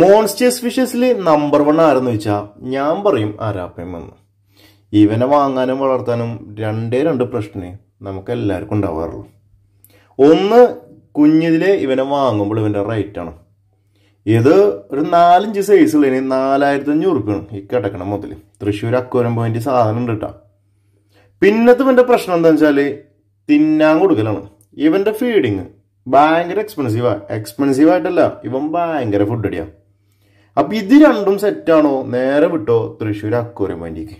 monsters ഫിഷസിൽ number one ആരെന്ന് വെച്ചാൽ ഞാൻ പറയും ആരാപ്പയമെന്ന് ഇവനെ വാങ്ങാനും വളർത്താനും രണ്ടേ രണ്ട് പ്രശ്നം നമുക്ക് എല്ലാവർക്കും ഉണ്ടാവാറുള്ളൂ ഒന്ന് കുഞ്ഞിതിലെ ഇവനെ വാങ്ങുമ്പോൾ ഇവൻ്റെ ആണ് ഇത് ഒരു നാലഞ്ച് ഉള്ളതിന് നാലായിരത്തി അഞ്ഞൂറ് റുപ്യാണ് ഈ കിടക്കണം മുതൽ തൃശ്ശൂർ അക്കോരം പോയിന്റ് സാധനം ഉണ്ട് കേട്ടോ പിന്നത്തെ ഇവൻ്റെ പ്രശ്നം എന്താണെന്ന് വെച്ചാൽ തിന്നാൻ കൊടുക്കലാണ് ഇവൻ്റെ ഫീഡിങ് ഭയങ്കര എക്സ്പെൻസീവാ എക്സ്പെൻസീവ് ആയിട്ടല്ല ഇവൻ ഭയങ്കര ഫുഡ് അടിയാ അപ്പൊ ഇത് രണ്ടും സെറ്റാണോ നേരെ വിട്ടോ തൃശ്ശൂർ അക്വറിയം പോയിന്റിക്ക്